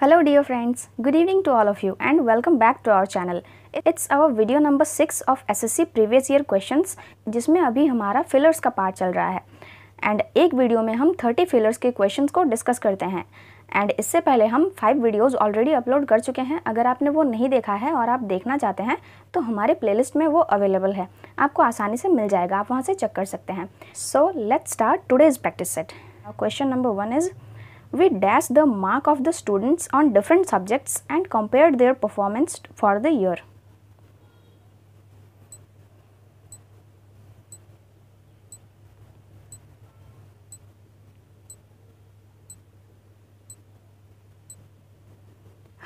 Hello dear friends, good evening to all of you and welcome back to our channel. It's our video number six of S S C previous year question जिसमें अभी हमारा fillers का part चल रहा है and एक video में हम थर्टी फिलर्स के क्वेश्चन को डिस्कस करते हैं एंड इससे पहले हम फाइव वीडियोज़ ऑलरेडी अपलोड कर चुके हैं अगर आपने वो नहीं देखा है और आप देखना चाहते हैं तो हमारे प्ले लिस्ट में वो अवेलेबल है आपको आसानी से मिल जाएगा आप वहाँ से चेक कर सकते हैं so let's start today's practice set question number one is we dashed the mark of the students on different subjects and compared their performance for the year.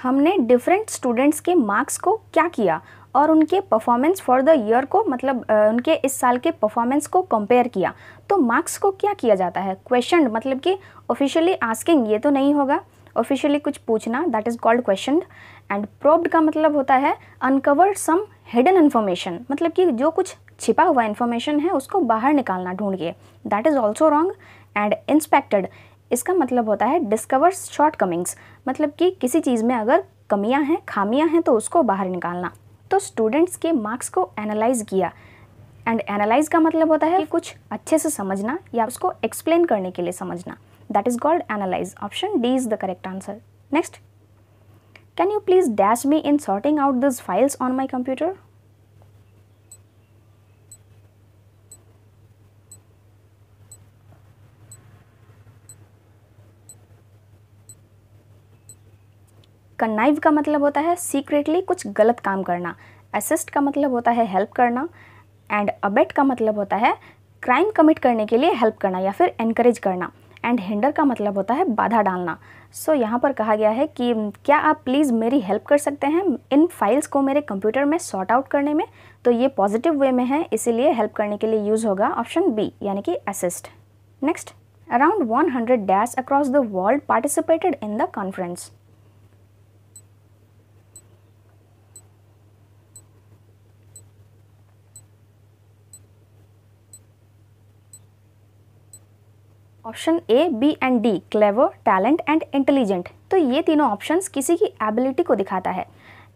हमने डिफरेंट स्टूडेंट्स के मार्क्स को क्या किया और उनके परफॉर्मेंस फॉर द ईयर को मतलब उनके इस साल के परफॉर्मेंस को कंपेयर किया तो मार्क्स को क्या किया जाता है क्वेश्चन मतलब कि ऑफिशियली आस्किंग ये तो नहीं होगा ऑफिशियली कुछ पूछना that is called question and probed का मतलब होता है अनकवर सम हिडन इन्फॉर्मेशन मतलब कि जो कुछ छिपा हुआ इन्फॉर्मेशन है उसको बाहर निकालना ढूंढ के that is also wrong and inspected इसका मतलब होता है डिस्कवर शॉर्ट कमिंग्स मतलब कि किसी चीज़ में अगर कमियां हैं खामियां हैं तो उसको बाहर निकालना तो स्टूडेंट्स के मार्क्स को एनालाइज किया एंड एनालाइज का मतलब होता है कुछ अच्छे से समझना या उसको एक्सप्लेन करने के लिए समझना that is called analyse option D is the correct answer next can you please dash me in sorting out this files on my computer connive का मतलब होता है सीक्रेटली कुछ गलत काम करना असिस्ट का मतलब होता है हेल्प करना एंड अबेट का मतलब होता है क्राइम कमिट करने के लिए हेल्प करना या फिर एनकरेज करना एंड हिंडर का मतलब होता है बाधा डालना सो so, यहाँ पर कहा गया है कि क्या आप प्लीज़ मेरी हेल्प कर सकते हैं इन फाइल्स को मेरे कंप्यूटर में सॉर्ट आउट करने में तो ये पॉजिटिव वे में है इसीलिए हेल्प करने के लिए यूज़ होगा ऑप्शन बी यानी कि assist next around 100 dash across the world participated in the conference option A B and D clever talent and intelligent तो ये तीनों ऑप्शंस किसी की एबिलिटी को दिखाता है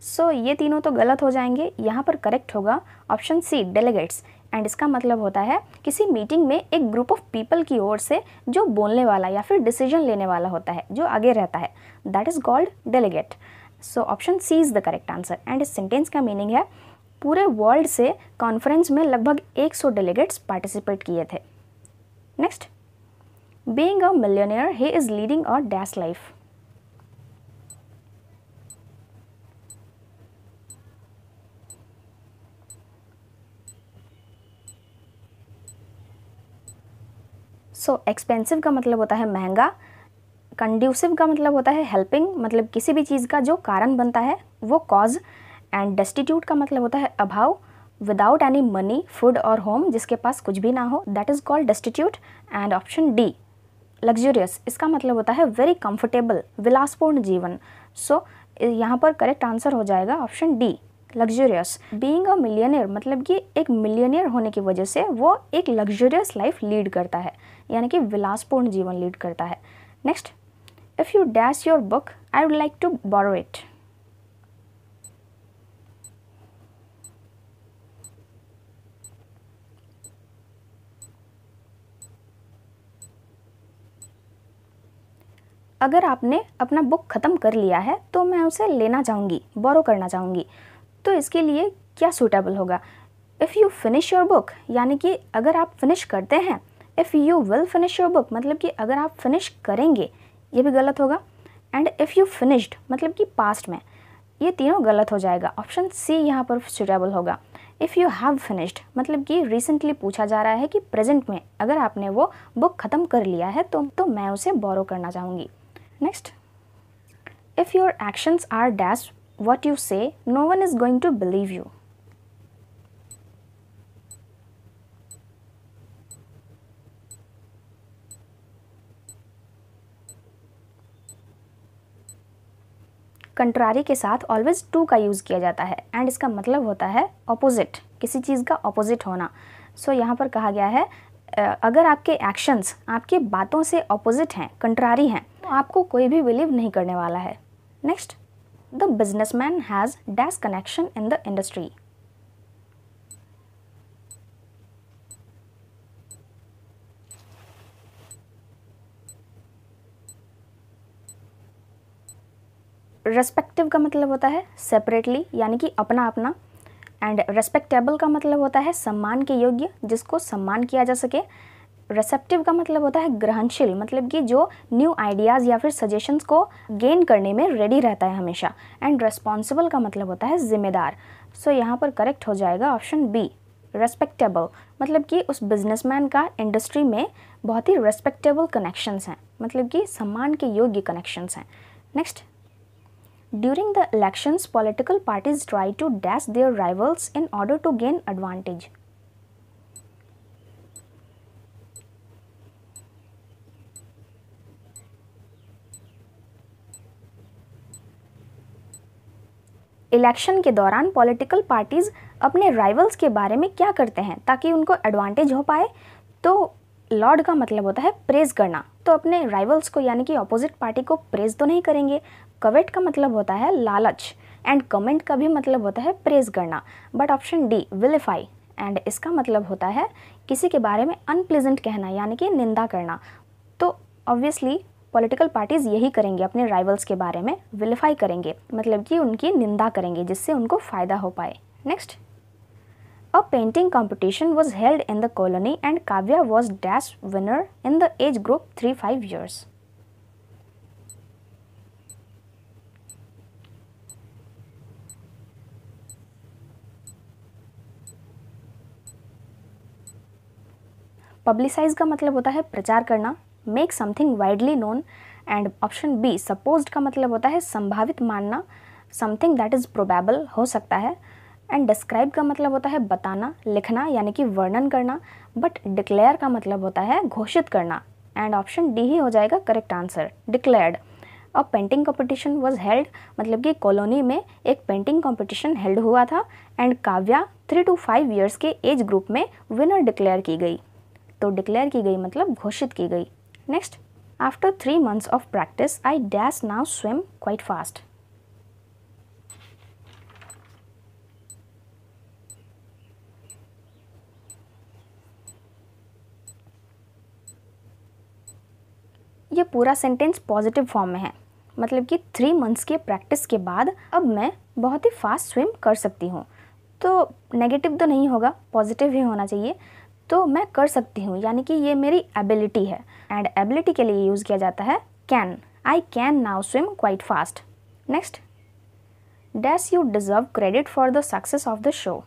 सो so, ये तीनों तो गलत हो जाएंगे यहाँ पर करेक्ट होगा ऑप्शन सी डेलीगेट्स एंड इसका मतलब होता है किसी मीटिंग में एक ग्रुप ऑफ पीपल की ओर से जो बोलने वाला या फिर डिसीजन लेने वाला होता है जो आगे रहता है that is called delegate so option C is the correct answer and इस सेंटेंस का मीनिंग है पूरे वर्ल्ड से कॉन्फ्रेंस में लगभग 100 डेलीगेट्स पार्टिसिपेट किए थे next Being a millionaire, he is leading a dash life. So so, expensive का मतलब होता है महंगा कंड्यूसिव का मतलब होता है हेल्पिंग मतलब किसी भी चीज़ का जो कारण बनता है वो कॉज एंड डेस्टिट्यूट का मतलब होता है अभाव विदाउट एनी मनी फूड और होम जिसके पास कुछ भी ना हो that is called destitute and option D luxurious इसका मतलब होता है वेरी कंफर्टेबल विलासपूर्ण जीवन सो so, यहाँ पर करेक्ट आंसर हो जाएगा option D luxurious being a millionaire मतलब कि एक मिलियनियर होने की वजह से वो एक लग्जूरियस लाइफ लीड करता है यानी कि विलासपूर्ण जीवन लीड करता है next if you dash your book I would like to borrow it अगर आपने अपना बुक ख़त्म कर लिया है तो मैं उसे लेना चाहूँगी बोरो करना चाहूँगी तो इसके लिए क्या सूटेबल होगा if you finish your book यानी कि अगर आप फिनिश करते हैं if you will finish your book मतलब कि अगर आप फिनिश करेंगे ये भी गलत होगा एंड इफ़ यू फिनिश्ड मतलब कि पास्ट में ये तीनों गलत हो जाएगा ऑप्शन सी यहाँ पर सूटेबल होगा इफ़ यू हैव फिनिश्ड मतलब कि रिसेंटली पूछा जा रहा है कि प्रेजेंट में अगर आपने वो बुक ख़त्म कर लिया है तो तो मैं उसे बोरो करना चाहूँगी Next, if your actions are dash what you say, no one is going to believe you. Contrary के साथ ऑलवेज टू का यूज़ किया जाता है एंड इसका मतलब होता है ऑपोजिट किसी चीज़ का ऑपोजिट होना सो so, यहाँ पर कहा गया है अगर आपके एक्शंस आपकी बातों से ऑपोजिट हैं कंट्रारी हैं तो आपको कोई भी बिलीव नहीं करने वाला है next the businessman has dash connection in the industry respective का मतलब होता है सेपरेटली यानी कि अपना अपना एंड रेस्पेक्टेबल का मतलब होता है सम्मान के योग्य जिसको सम्मान किया जा सके रिसेप्टिव का मतलब होता है ग्रहणशील मतलब कि जो न्यू आइडियाज़ या फिर सजेशंस को गेन करने में रेडी रहता है हमेशा एंड रेस्पॉन्सिबल का मतलब होता है जिम्मेदार सो so, यहाँ पर करेक्ट हो जाएगा ऑप्शन बी रेस्पेक्टेबल मतलब कि उस बिजनेसमैन का इंडस्ट्री में बहुत ही रेस्पेक्टेबल कनेक्शंस हैं मतलब कि सम्मान के योग्य कनेक्शंस हैं next during the elections political parties try to dash their rivals in order to gain advantage election के दौरान पॉलिटिकल पार्टीज़ अपने राइवल्स के बारे में क्या करते हैं ताकि उनको एडवांटेज हो पाए तो लॉर्ड का मतलब होता है प्रेज करना तो अपने राइवल्स को यानी कि ऑपोजिट पार्टी को प्रेज तो नहीं करेंगे कवेट का मतलब होता है लालच एंड कमेंट का भी मतलब होता है प्रेज करना but option D vilify and इसका मतलब होता है किसी के बारे में अनप्लेजेंट कहना यानी कि निंदा करना तो ऑब्वियसली पॉलिटिकल पार्टीज़ यही करेंगे अपने राइवल्स के बारे में विलिफाई करेंगे मतलब कि उनकी निंदा करेंगे जिससे उनको फ़ायदा हो पाए next a painting competition was held in the colony and Kavya was dash winner in the age group three five years publicise का मतलब होता है प्रचार करना make something widely known and option B suppose का मतलब होता है संभावित मानना समथिंग दैट इज़ प्रोबेबल हो सकता है एंड डिस्क्राइब का मतलब होता है बताना लिखना यानी कि वर्णन करना बट डिक्लेयर का मतलब होता है घोषित करना एंड ऑप्शन डी ही हो जाएगा correct answer declared a painting competition was held मतलब कि कॉलोनी में एक पेंटिंग कॉम्पिटिशन हेल्ड हुआ था and Kavya three to five years के एज ग्रुप में विनर डिक्लेयर की गई तो डिक्लेयर की गई मतलब घोषित की गई Next, after three months of practice, I dash now swim quite fast. ये पूरा सेंटेंस पॉजिटिव फॉर्म में है मतलब कि थ्री मंथ्स के प्रैक्टिस के बाद अब मैं बहुत ही फास्ट स्विम कर सकती हूँ तो नेगेटिव तो नहीं होगा पॉजिटिव ही होना चाहिए तो मैं कर सकती हूँ यानी कि ये मेरी एबिलिटी है एंड एबिलिटी के लिए यूज़ किया जाता है can I can now swim quite fast next dash you deserve credit for the success of the show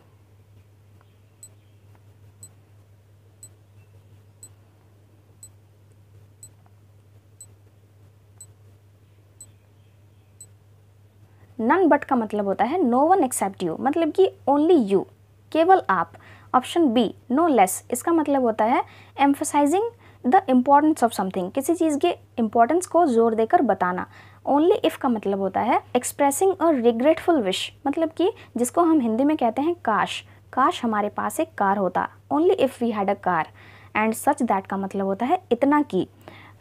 none but का मतलब होता है नो वन एक्सेप्ट यू मतलब कि ओनली यू केवल आप ऑप्शन बी नो लेस इसका मतलब होता है emphasising the importance of something किसी चीज़ के इम्पॉर्टेंस को जोर देकर बताना ओनली इफ़ का मतलब होता है एक्सप्रेसिंग अ रिग्रेटफुल विश मतलब कि जिसको हम हिंदी में कहते हैं काश काश हमारे पास एक कार होता only if we had a car and such that का मतलब होता है इतना कि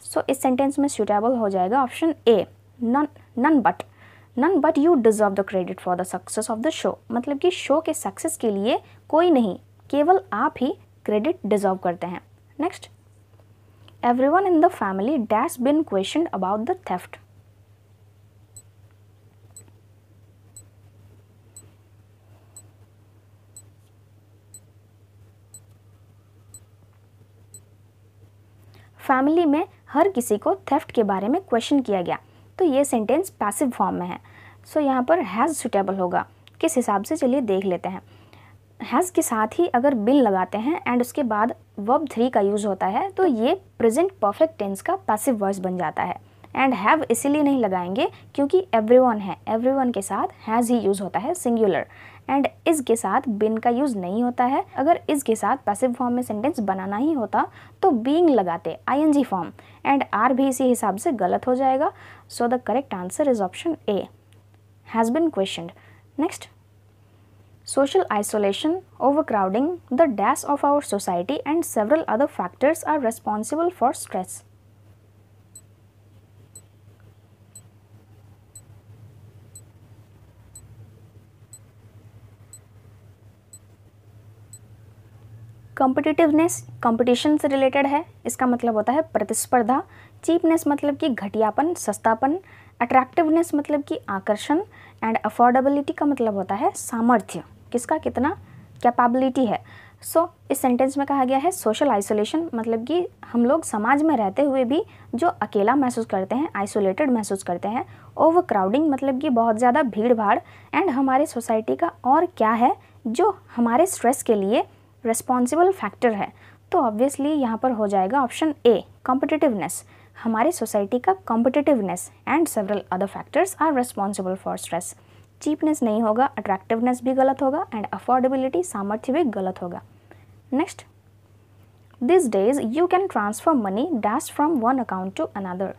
सो so, इस सेंटेंस में सूटेबल हो जाएगा option A none none but none but you deserve the credit for the success of the show मतलब कि शो के सक्सेस के लिए कोई नहीं केवल आप ही क्रेडिट डिज़र्व करते हैं next everyone in the family dash been questioned about the theft. Family में हर किसी को थेफ्ट के बारे में क्वेश्चन किया गया तो ये सेंटेंस पैसिव फॉर्म में है सो so, यहाँ पर हैज़ सुटेबल होगा किस हिसाब से चलिए देख लेते हैं हैज़ के साथ ही अगर बिन लगाते हैं एंड उसके बाद वर्ब थ्री का यूज़ होता है तो ये प्रेजेंट परफेक्ट टेंस का पैसिव वॉइस बन जाता है एंड हैव इसीलिए नहीं लगाएंगे क्योंकि एवरीवन है एवरीवन के साथ हैज़ ही यूज़ होता है सिंगुलर एंड इस के साथ बिन का यूज़ नहीं होता है अगर इस के साथ पैसिव फॉर्म में सेंटेंस बनाना ही होता तो बींग लगाते जी फॉर्म एंड आर भी इसी हिसाब से गलत हो जाएगा so the correct answer is option A has been question next Social isolation, overcrowding, the dash of our society and several other factors are responsible for stress. Competitiveness competition से related है इसका मतलब होता है प्रतिस्पर्धा चीपनेस मतलब कि घटियापन सस्तापन attractiveness मतलब कि आकर्षण एंड अफोर्डेबिलिटी का मतलब होता है सामर्थ्य किसका कितना कैपेबिलिटी है सो so, इस सेंटेंस में कहा गया है सोशल आइसोलेशन मतलब कि हम लोग समाज में रहते हुए भी जो अकेला महसूस करते हैं आइसोलेटेड महसूस करते हैं ओवर क्राउडिंग मतलब कि बहुत ज़्यादा भीड़ भाड़ एंड हमारे सोसाइटी का और क्या है जो हमारे स्ट्रेस के लिए रिस्पॉन्सिबल फैक्टर है तो ऑब्वियसली यहाँ पर हो जाएगा ऑप्शन ए कॉम्पिटिटिवनेस हमारे सोसाइटी का competitiveness and several other factors are responsible for stress cheapness नहीं होगा अट्रैक्टिवनेस भी गलत होगा एंड अफोर्डेबिलिटी सामर्थ्य भी गलत होगा next this days you can transfer money dash from one account to another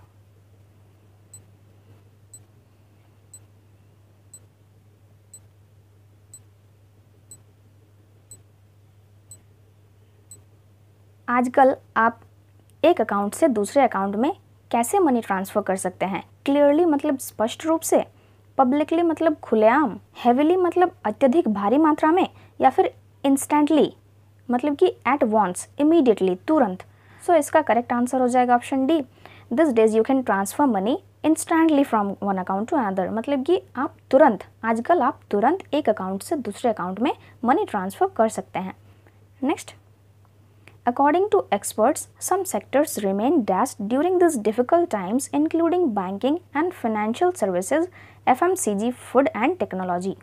आजकल आप एक अकाउंट से दूसरे अकाउंट में कैसे मनी ट्रांसफ़र कर सकते हैं क्लियरली मतलब स्पष्ट रूप से पब्लिकली मतलब खुलेआम हैविली मतलब अत्यधिक भारी मात्रा में या फिर इंस्टेंटली मतलब कि एट वॉन्स इमीडिएटली तुरंत सो so, इसका करेक्ट आंसर हो जाएगा option D this days you can transfer money instantly from one account to another मतलब कि आप तुरंत आजकल आप तुरंत एक अकाउंट से दूसरे अकाउंट में मनी ट्रांसफ़र कर सकते हैं next According to experts, some sectors remain dashed during these difficult times including banking and financial services, FMCG, food and technology.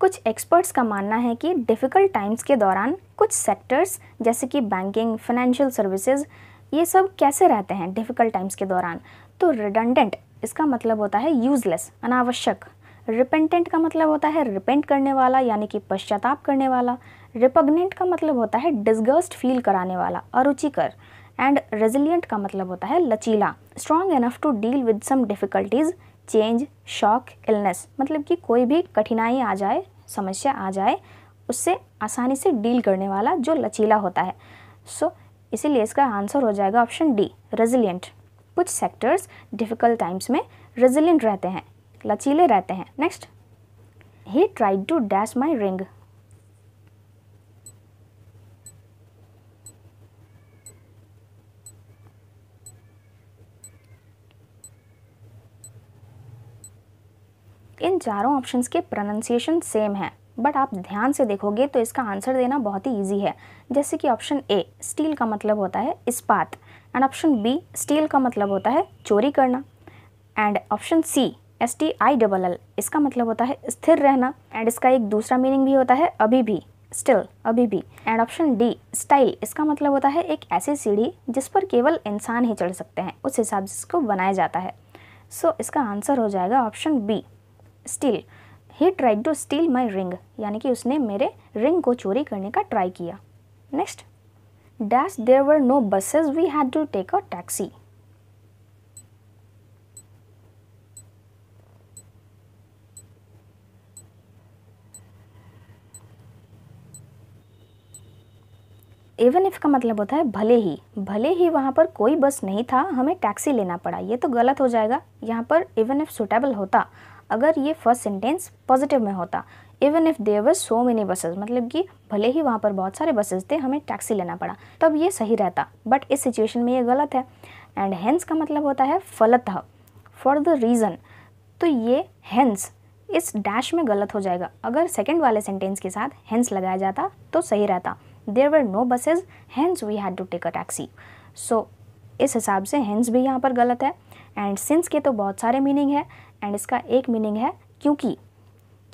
कुछ एक्सपर्ट्स का मानना है कि डिफ़िकल्ट टाइम्स के दौरान कुछ सेक्टर्स जैसे कि बैंकिंग फाइनेंशियल सर्विसेज ये सब कैसे रहते हैं डिफ़िकल्ट टाइम्स के दौरान तो रिडंडेंट इसका मतलब होता है यूज़लेस अनावश्यक रिपेंटेंट का मतलब होता है रिपेंट करने वाला यानी कि पश्चाताप करने वाला रिपग्नेंट का मतलब होता है डिस्गस्ट फील कराने वाला अरुचिकर एंड रेजिलियंट का मतलब होता है लचीला strong enough to deal with some difficulties change shock illness मतलब कि कोई भी कठिनाई आ जाए समस्या आ जाए उससे आसानी से डील करने वाला जो लचीला होता है सो so, इसीलिए इसका आंसर हो जाएगा ऑप्शन डी रेजिलियंट कुछ सेक्टर्स डिफ़िकल्ट टाइम्स में रेजिलियंट रहते हैं लचीले रहते हैं next he tried to dash my ring इन चारों ऑप्शंस के प्रोनाउंसिएशन सेम है बट आप ध्यान से देखोगे तो इसका आंसर देना बहुत ही ईजी है जैसे कि ऑप्शन ए स्टील का मतलब होता है इस्पात एंड ऑप्शन बी स्टील का मतलब होता है चोरी करना and option C S T I double L इसका मतलब होता है स्थिर रहना एंड इसका एक दूसरा मीनिंग भी होता है अभी भी स्टिल अभी भी एंड ऑप्शन डी स्टाइल इसका मतलब होता है एक ऐसी सीढ़ी जिस पर केवल इंसान ही चढ़ सकते हैं उस हिसाब से इसको बनाया जाता है सो so, इसका आंसर हो जाएगा option B steal he tried to steal my ring यानी कि उसने मेरे रिंग को चोरी करने का ट्राई किया next dash there were no buses we had to take a taxi even if का मतलब होता है भले ही भले ही वहाँ पर कोई बस नहीं था हमें टैक्सी लेना पड़ा ये तो गलत हो जाएगा यहाँ पर इवन इफ़ सुटेबल होता अगर ये फर्स्ट सेंटेंस पॉजिटिव में होता even if there were so many buses मतलब कि भले ही वहाँ पर बहुत सारे बसेज थे हमें टैक्सी लेना पड़ा तब ये सही रहता बट इस सिचुएशन में ये गलत है एंड हैंस का मतलब होता है फलतः फॉर द रीज़न तो ये हैंस इस डैश में गलत हो जाएगा अगर सेकेंड वाले सेंटेंस के साथ हैंस लगाया जाता तो सही रहता there were no buses hence we had to take a taxi so इस हिसाब से हैंस भी यहाँ पर गलत है एंड सिंस के तो बहुत सारे मीनिंग है एंड इसका एक मीनिंग है क्योंकि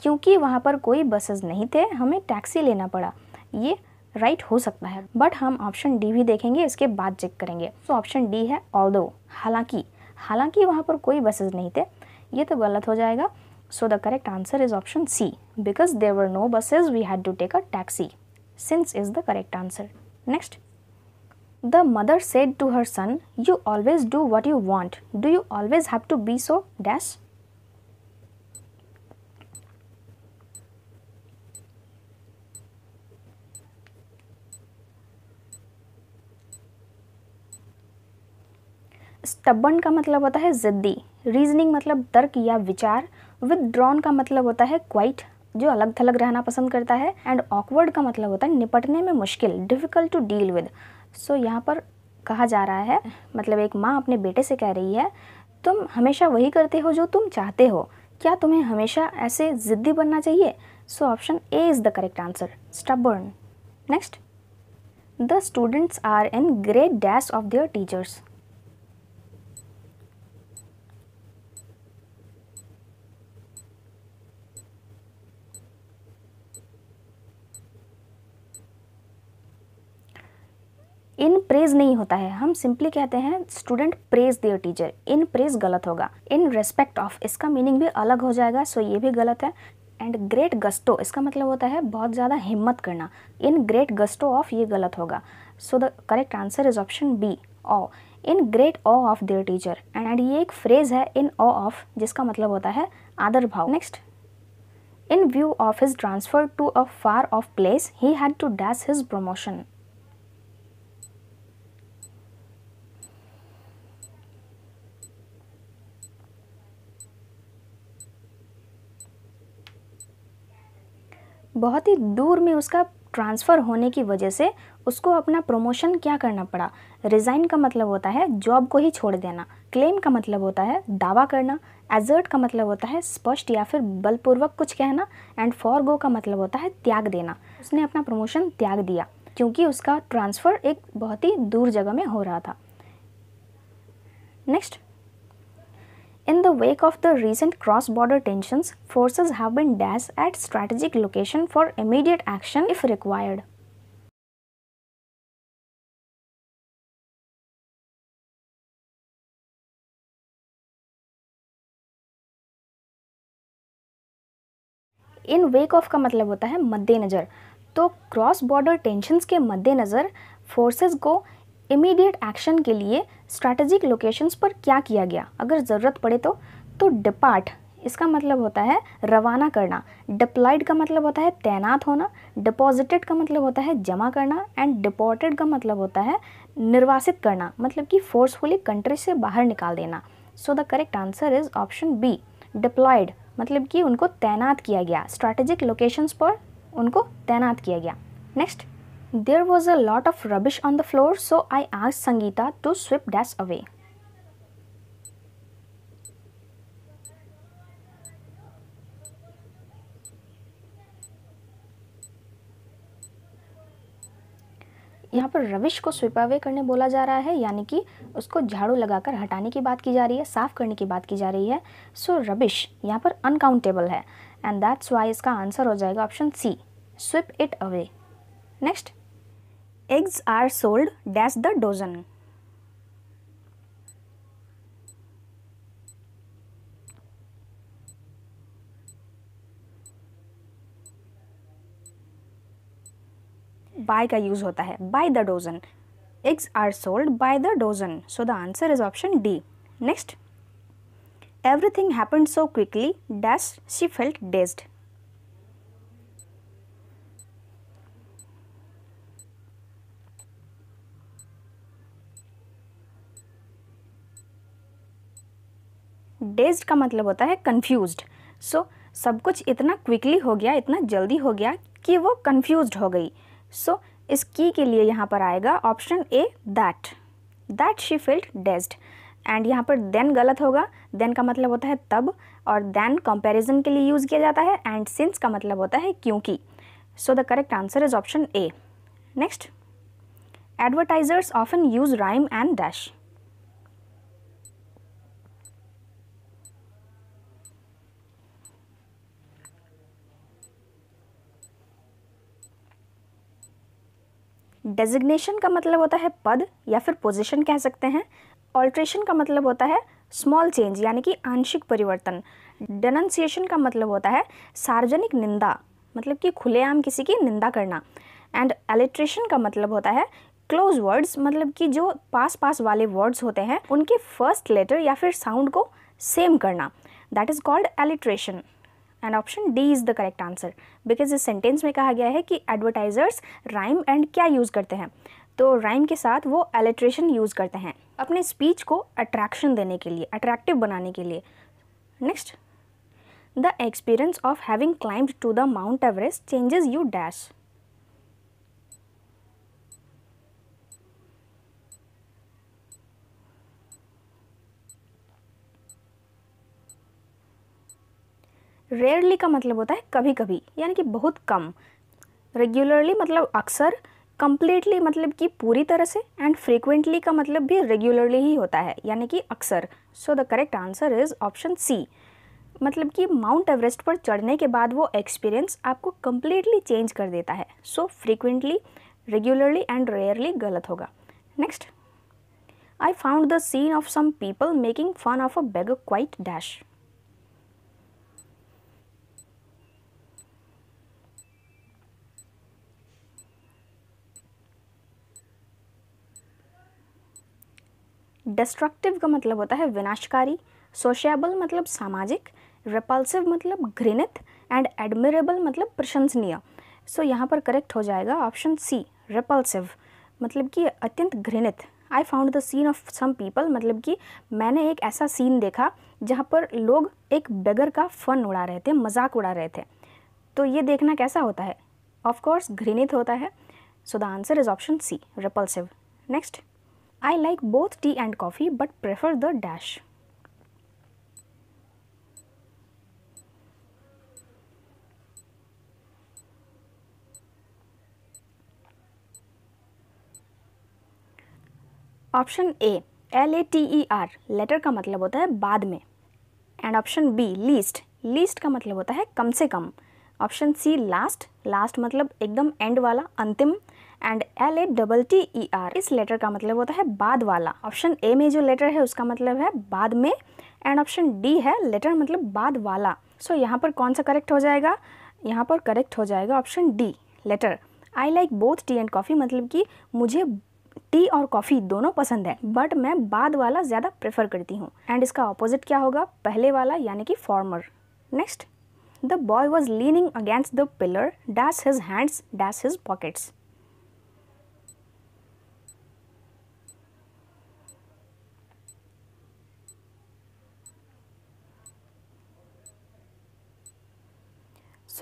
क्योंकि वहाँ पर कोई बसेस नहीं थे हमें टैक्सी लेना पड़ा ये राइट right हो सकता है बट हम ऑप्शन डी भी देखेंगे इसके बाद चेक करेंगे तो ऑप्शन डी है ऑल हालांकि हालांकि वहाँ पर कोई बसेज नहीं थे ये तो गलत हो जाएगा so the correct answer is option C because there were no buses we had to take a taxi since is the correct answer next the mother said to her son you always do what you want do you always have to be so dash stubborn का मतलब होता है ज़िद्दी reasoning मतलब तर्क या विचार withdrawn का मतलब होता है क्वाइट जो अलग थलग रहना पसंद करता है एंड ऑकवर्ड का मतलब होता है निपटने में मुश्किल difficult to deal with so यहाँ पर कहा जा रहा है मतलब एक माँ अपने बेटे से कह रही है तुम हमेशा वही करते हो जो तुम चाहते हो क्या तुम्हें हमेशा ऐसे ज़िद्दी बनना चाहिए so option A is the correct answer stubborn next the students are in great dash of their teachers in praise नहीं होता है हम सिंपली कहते हैं student praise their teacher in praise गलत होगा इन रेस्पेक्ट ऑफ इसका मीनिंग भी अलग हो जाएगा सो ये भी गलत है एंड ग्रेट गस्टो इसका मतलब होता है बहुत ज़्यादा हिम्मत करना इन ग्रेट गस्टो ऑफ ये गलत होगा so the correct answer is option B O in great O of their teacher and ये एक फ्रेज है इन ऑ ऑफ जिसका मतलब होता है आदर भाव next in view of his transfer to a far off place he had to dash his promotion बहुत ही दूर में उसका ट्रांसफ़र होने की वजह से उसको अपना प्रमोशन क्या करना पड़ा रिज़ाइन का मतलब होता है जॉब को ही छोड़ देना क्लेम का मतलब होता है दावा करना एजर्ट का मतलब होता है स्पष्ट या फिर बलपूर्वक कुछ कहना एंड फॉर गो का मतलब होता है त्याग देना उसने अपना प्रमोशन त्याग दिया क्योंकि उसका ट्रांसफ़र एक बहुत ही दूर जगह में हो रहा था next wake of the recent cross-border tensions, forces have been dashed at strategic location for immediate action if required. In wake of का मतलब होता है मद्देनज़र तो क्रॉस बॉर्डर टेंशन्स के मद्देनज़र फोर्सेस को इमीडिएट एक्शन के लिए स्ट्रैटेजिक लोकेशंस पर क्या किया गया अगर ज़रूरत पड़े तो तो डिपार्ट इसका मतलब होता है रवाना करना डिप्लाइड का मतलब होता है तैनात होना डिपॉजिटेड का मतलब होता है जमा करना एंड डिपोर्टेड का मतलब होता है निर्वासित करना मतलब कि फोर्सफुली कंट्री से बाहर निकाल देना so the correct answer is option B deployed मतलब कि उनको तैनात किया गया स्ट्रैटेजिक लोकेशंस पर उनको तैनात किया गया next There was a lot of rubbish on the floor, so I asked Sangeeta to sweep that away. यहाँ पर रविश को स्विप अवे करने बोला जा रहा है यानी कि उसको झाड़ू लगाकर हटाने की बात की जा रही है साफ़ करने की बात की जा रही है सो रविश यहाँ पर अनकाउंटेबल है एंड दैट्स वाई इसका आंसर हो जाएगा option C sweep it away next eggs are sold dash the dozen by का यूज होता है by the dozen eggs are sold by the dozen so the answer is option D next everything happen so quickly dash she felt dazed dazed का मतलब होता है confuse सो so, सब कुछ इतना क्विकली हो गया इतना जल्दी हो गया कि वो कन्फ्यूज हो गई सो so, इस की के लिए यहाँ पर आएगा option A that that she felt dazed and यहाँ पर देन गलत होगा देन का मतलब होता है तब और देन कंपैरिजन के लिए यूज़ किया जाता है एंड सिंस का मतलब होता है क्योंकि so the correct answer is option A next advertisers often use rhyme and dash designation का मतलब होता है पद या फिर पोजिशन कह सकते हैं ऑल्ट्रेशन का मतलब होता है स्मॉल चेंज यानी कि आंशिक परिवर्तन डेनन्सिएशन का मतलब होता है सार्वजनिक निंदा मतलब कि खुलेआम किसी की निंदा करना एंड एलिट्रेशन का मतलब होता है क्लोज वर्ड्स मतलब कि जो पास पास वाले वर्ड्स होते हैं उनके फर्स्ट लेटर या फिर साउंड को सेम करना that is called alliteration and option D is the correct answer because इस सेंटेंस में कहा गया है कि एडवर्टाइजर्स राइम एंड क्या यूज़ करते हैं तो राइम के साथ वो एलिट्रेशन यूज़ करते हैं अपने स्पीच को अट्रैक्शन देने के लिए अट्रैक्टिव बनाने के लिए next the experience of having climb to the Mount Everest changes you dash rarely का मतलब होता है कभी कभी यानी कि बहुत कम रेगुलरली मतलब अक्सर कम्प्लीटली मतलब कि पूरी तरह से एंड फ्रीक्वेंटली का मतलब भी रेगुलरली ही होता है यानी कि अक्सर so the correct answer is option C मतलब कि माउंट एवरेस्ट पर चढ़ने के बाद वो एक्सपीरियंस आपको कम्प्लीटली चेंज कर देता है so frequently regularly and rarely गलत होगा next I found the scene of some people making fun of a bag quite dash destructive का मतलब होता है विनाशकारी सोशियाबल मतलब सामाजिक रिपल्सिव मतलब घृणित एंड एडमिरेबल मतलब प्रशंसनीय सो so, यहाँ पर करेक्ट हो जाएगा ऑप्शन सी रिपल्सिव मतलब कि अत्यंत घृणित I found the scene of some people मतलब कि मैंने एक ऐसा सीन देखा जहाँ पर लोग एक बेगर का फन उड़ा रहे थे मजाक उड़ा रहे थे तो ये देखना कैसा होता है ऑफकोर्स घृणित होता है so the answer is option C repulsive next I like both tea and coffee but prefer the dash. Option A L A T E R later का मतलब होता है बाद में and option B least least का मतलब होता है कम से कम ऑप्शन सी लास्ट लास्ट मतलब एकदम एंड वाला अंतिम and L A double T E R इस लेटर का मतलब होता है बाद वाला ऑप्शन ए में जो लेटर है उसका मतलब है बाद में एंड ऑप्शन डी है लेटर मतलब बाद वाला सो so, यहाँ पर कौन सा करेक्ट हो जाएगा यहाँ पर करेक्ट हो जाएगा option D latter I like both tea and coffee मतलब कि मुझे टी और कॉफ़ी दोनों पसंद है बट मैं बाद वाला ज़्यादा प्रेफर करती हूँ एंड इसका ऑपोजिट क्या होगा पहले वाला यानी कि former next the boy was leaning against the pillar dash his hands dash his pockets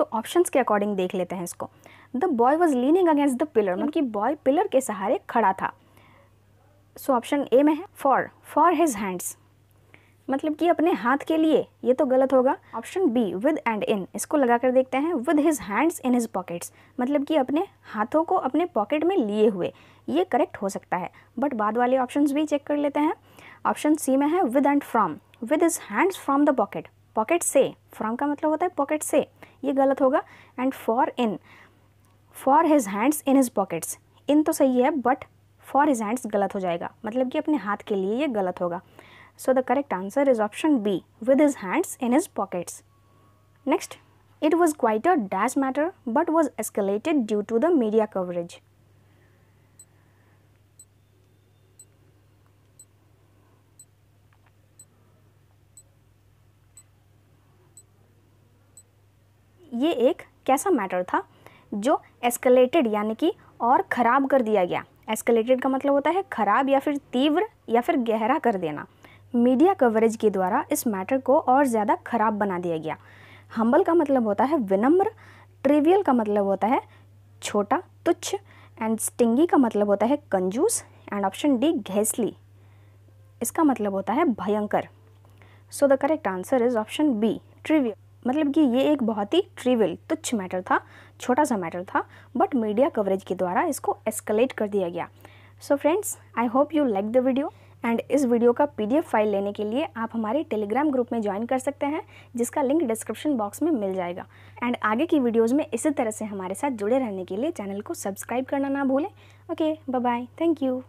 so options के अकॉर्डिंग देख लेते हैं इसको the boy was leaning against the pillar मतलब कि बॉय पिलर के सहारे खड़ा था सो ऑप्शन ए में है फॉर फॉर हिज हैंड्स मतलब कि अपने हाथ के लिए ये तो गलत होगा option B with and in इसको लगा कर देखते हैं with his hands in his pockets मतलब कि अपने हाथों को अपने पॉकेट में लिए हुए ये करेक्ट हो सकता है बट बाद वाले ऑप्शन भी चेक कर लेते हैं ऑप्शन सी में है with and from with his hands from the pocket pocket से फ्रॉम का मतलब होता है पॉकेट से ये गलत होगा and for in for his hands in his pockets in तो सही है बट फॉर हिज हैंड्स गलत हो जाएगा मतलब कि अपने हाथ के लिए ये गलत होगा so the correct answer is option B with his hands in his pockets next it was quite a dash matter but was escalated due to the media coverage ये एक कैसा मैटर था जो एस्केलेटेड यानी कि और ख़राब कर दिया गया एस्केलेटेड का मतलब होता है ख़राब या फिर तीव्र या फिर गहरा कर देना मीडिया कवरेज के द्वारा इस मैटर को और ज़्यादा ख़राब बना दिया गया हम्बल का मतलब होता है विनम्र ट्रिवियल का मतलब होता है छोटा तुच्छ एंड स्टिंगी का मतलब होता है कंजूस एंड ऑप्शन डी घेसली इसका मतलब होता है भयंकर so the correct answer is option B trivial मतलब कि ये एक बहुत ही ट्रिविल तुच्छ मैटर था छोटा सा मैटर था बट मीडिया कवरेज के द्वारा इसको एस्केलेट कर दिया गया so friends I hope you like the video and इस वीडियो का पीडीएफ फाइल लेने के लिए आप हमारे टेलीग्राम ग्रुप में ज्वाइन कर सकते हैं जिसका लिंक डिस्क्रिप्शन बॉक्स में मिल जाएगा एंड आगे की वीडियोज़ में इसी तरह से हमारे साथ जुड़े रहने के लिए चैनल को सब्सक्राइब करना ना भूलें okay bye bye thank you